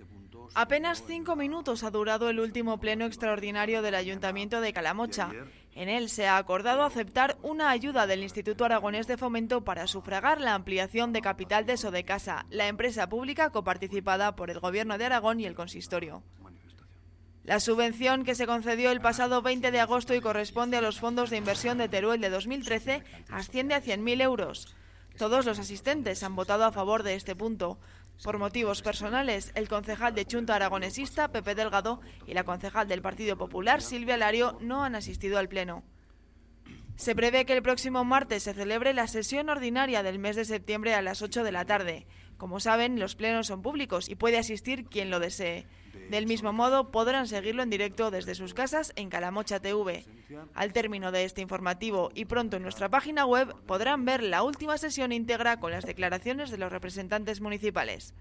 Este Apenas cinco minutos ha durado el último pleno extraordinario del Ayuntamiento de Calamocha. En él se ha acordado aceptar una ayuda del Instituto Aragonés de Fomento para sufragar la ampliación de capital de Sodecasa, la empresa pública coparticipada por el Gobierno de Aragón y el Consistorio. La subvención que se concedió el pasado 20 de agosto y corresponde a los fondos de inversión de Teruel de 2013 asciende a 100.000 euros. Todos los asistentes han votado a favor de este punto. Por motivos personales, el concejal de Chunta Aragonesista, Pepe Delgado, y la concejal del Partido Popular, Silvia Lario, no han asistido al Pleno. Se prevé que el próximo martes se celebre la sesión ordinaria del mes de septiembre a las 8 de la tarde. Como saben, los plenos son públicos y puede asistir quien lo desee. Del mismo modo, podrán seguirlo en directo desde sus casas en Calamocha TV. Al término de este informativo y pronto en nuestra página web podrán ver la última sesión íntegra con las declaraciones de los representantes municipales.